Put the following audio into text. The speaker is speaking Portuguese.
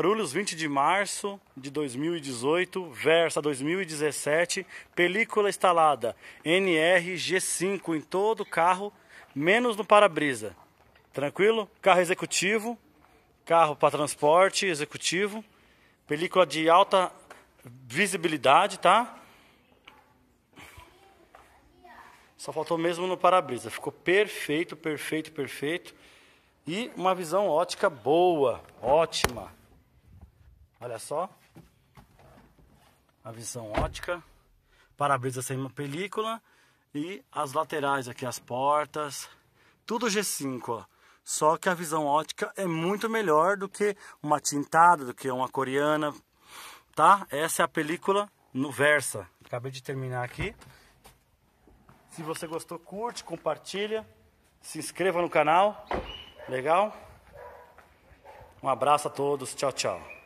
Barulhos 20 de março de 2018, Versa 2017, película instalada NRG5 em todo o carro, menos no para-brisa. Tranquilo? Carro executivo, carro para transporte executivo, película de alta visibilidade, tá? Só faltou mesmo no para-brisa. Ficou perfeito, perfeito, perfeito. E uma visão ótica boa, ótima. Olha só. A visão ótica. Para-brisa sem uma película. E as laterais aqui, as portas. Tudo G5, ó. Só que a visão ótica é muito melhor do que uma tintada, do que uma coreana, tá? Essa é a película no Versa. Acabei de terminar aqui. Se você gostou, curte, compartilha, se inscreva no canal. Legal? Um abraço a todos. Tchau, tchau.